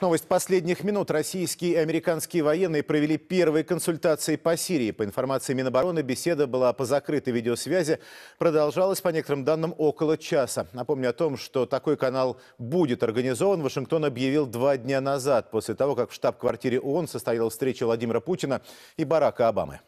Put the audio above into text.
Новость последних минут. Российские и американские военные провели первые консультации по Сирии. По информации Минобороны, беседа была по закрытой видеосвязи. Продолжалась, по некоторым данным, около часа. Напомню о том, что такой канал будет организован, Вашингтон объявил два дня назад, после того, как в штаб-квартире ООН состоялась встреча Владимира Путина и Барака Обамы.